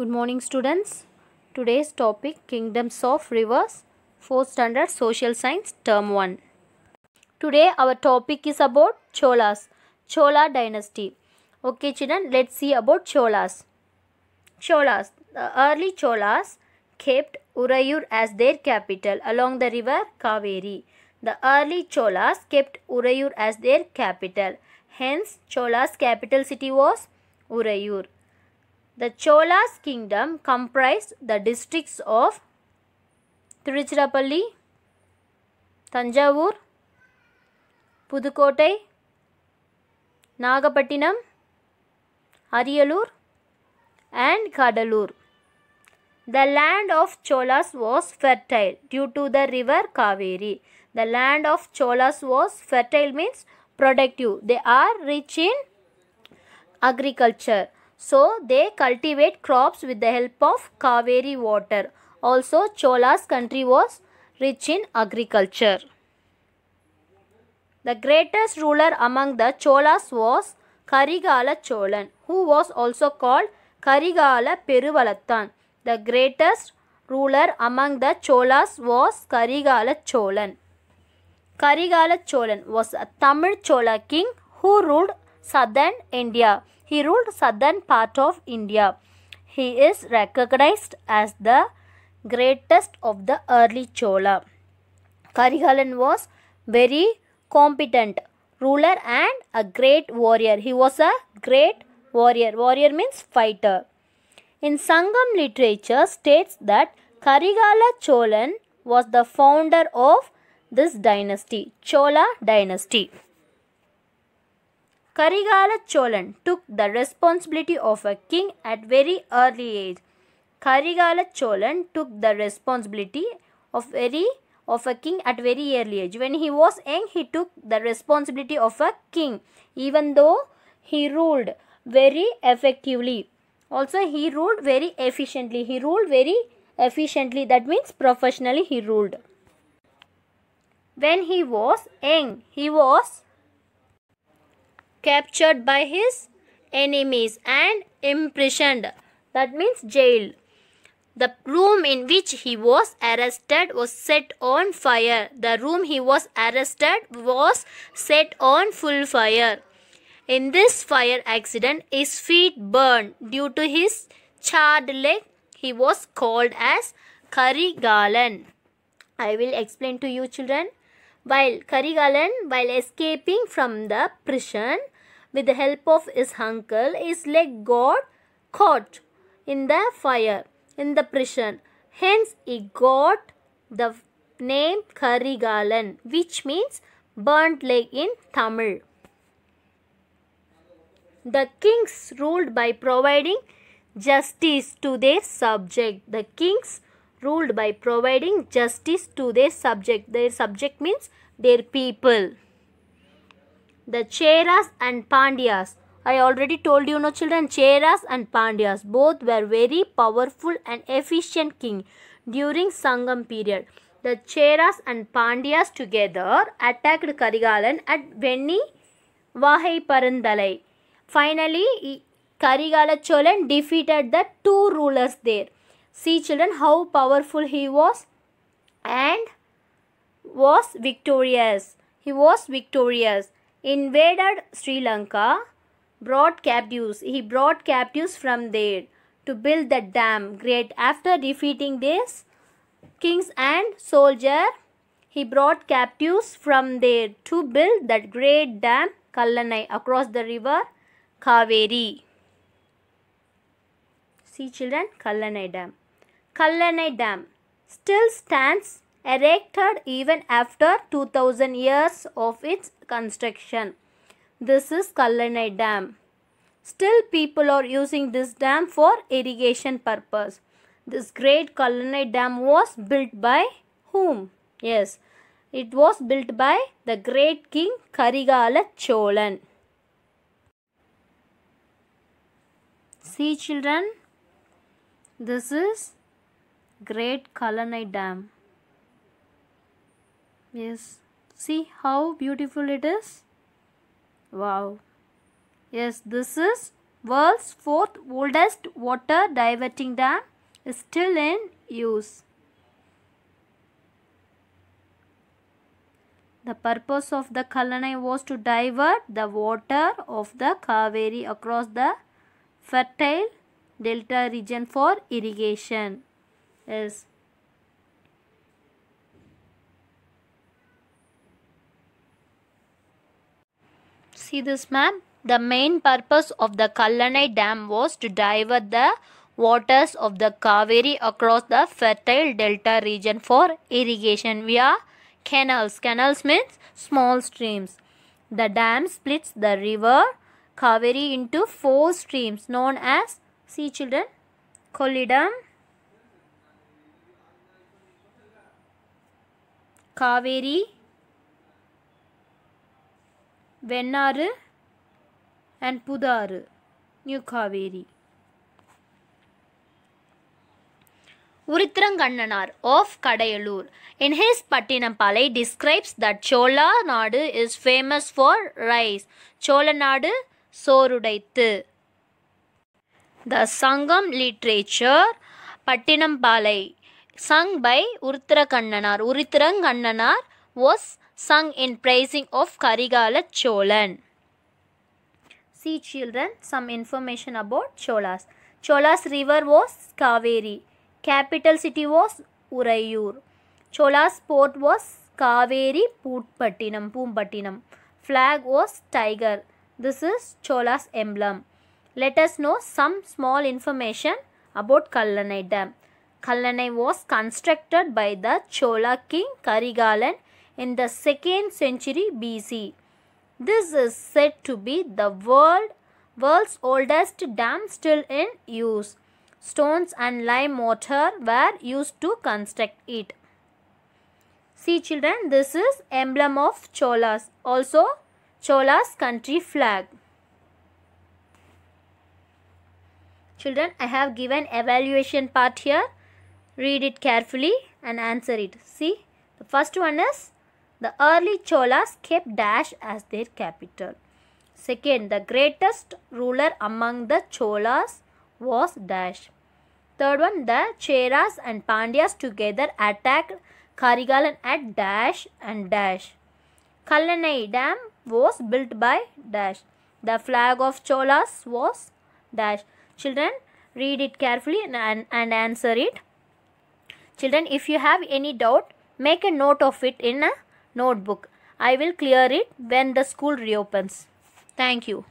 Good morning students. Today's topic Kingdoms of Rivers 4th Standard Social Science Term 1. Today our topic is about Cholas, Chola dynasty. Okay children, let's see about Cholas. Cholas, the early Cholas kept Urayur as their capital along the river Kaveri. The early Cholas kept Urayur as their capital. Hence Cholas capital city was Urayur. The Chola's kingdom comprised the districts of Tiruchirappalli, Tanjavur, Pudukottai, Nagapattinam, Ariyalur, and Kadalur. The land of Cholas was fertile due to the river Kaveri. The land of Cholas was fertile means productive. They are rich in agriculture. So they cultivate crops with the help of Kaveri water. Also Chola's country was rich in agriculture. The greatest ruler among the Cholas was Karigala Cholan who was also called Karigala Peruvalattan. The greatest ruler among the Cholas was Karigala Cholan. Karigala Cholan was a Tamil Chola king who ruled southern India. He ruled southern part of India. He is recognized as the greatest of the early Chola. Karihalan was very competent ruler and a great warrior. He was a great warrior. Warrior means fighter. In Sangam literature states that Karigala Cholan was the founder of this dynasty, Chola dynasty. Karigala Cholan took the responsibility of a king at very early age. Karigala Cholan took the responsibility of very of a king at very early age. When he was young, he took the responsibility of a king, even though he ruled very effectively. Also, he ruled very efficiently. He ruled very efficiently. That means professionally he ruled. When he was young, he was captured by his enemies and imprisoned. That means jail. The room in which he was arrested was set on fire. The room he was arrested was set on full fire. In this fire accident, his feet burned. Due to his charred leg, he was called as Karigalan. I will explain to you children. While Karigalan, while escaping from the prison, with the help of his uncle, his leg got caught in the fire in the prison. Hence, he got the name Karigalan, which means burnt leg in Tamil. The kings ruled by providing justice to their subject. The kings ruled by providing justice to their subject. Their subject means their people the Cheras and Pandyas. I already told you no children, Cheras and Pandyas both were very powerful and efficient king during Sangam period. The Cheras and Pandyas together attacked Karigalan at Venni Vahai Parandalai. Finally, Karigala Cholan defeated the two rulers there. See children how powerful he was and was victorious. He was victorious invaded Sri Lanka, brought captives. He brought captives from there to build the dam. Great. After defeating these kings and soldiers, he brought captives from there to build that great dam Kallanai across the river Kaveri. See children, Kallanai Dam. Kallanai Dam still stands erected even after 2000 years of its construction. This is Kallanai Dam. Still people are using this dam for irrigation purpose. This great Kallanai Dam was built by whom? Yes, it was built by the great king Karigala Cholan. See children, this is Great Kallanai Dam yes see how beautiful it is wow yes this is world's fourth oldest water diverting dam is still in use The purpose of the Kalanai was to divert the water of the Kaveri across the fertile delta region for irrigation. Yes, see this map? The main purpose of the Kallanai Dam was to divert the waters of the Kaveri across the fertile delta region for irrigation via canals. Canals means small streams. The dam splits the river Kaveri into four streams known as, sea children, Kolidam, Kaveri, Vennaru and Pudhaaru new Kaveri Uruthirangannanar of Kadiyalur in his Pattinappalai describes that Chola Nadu is famous for rice Chola Nadu சோறுடைத்து the Sangam literature Pattinappalai sung by Uruthirangannanar Uruthirangannanar was sung in praising of Karigala Cholan. See children, some information about Cholas. Cholas river was Kaveri. Capital city was Urayur. Cholas port was Kaveri Putpatinam, Pumpatinam. Flag was tiger. This is Cholas emblem. Let us know some small information about Kallanai Dam. Kallanai was constructed by the Chola king Karigalan in the 2nd century BC. This is said to be the world, world's oldest dam still in use. Stones and lime mortar were used to construct it. See children, this is emblem of Cholas, also Cholas country flag. Children, I have given evaluation part here. Read it carefully and answer it. See, the first one is the early Cholas kept Dash as their capital. Second, the greatest ruler among the Cholas was Dash. Third one, the Cheras and Pandyas together attacked Karigalan at Dash and Dash. Kallanai Dam was built by Dash. The flag of Cholas was Dash. Children, read it carefully and, and, and answer it. Children, if you have any doubt, make a note of it in a notebook. I will clear it when the school reopens. Thank you.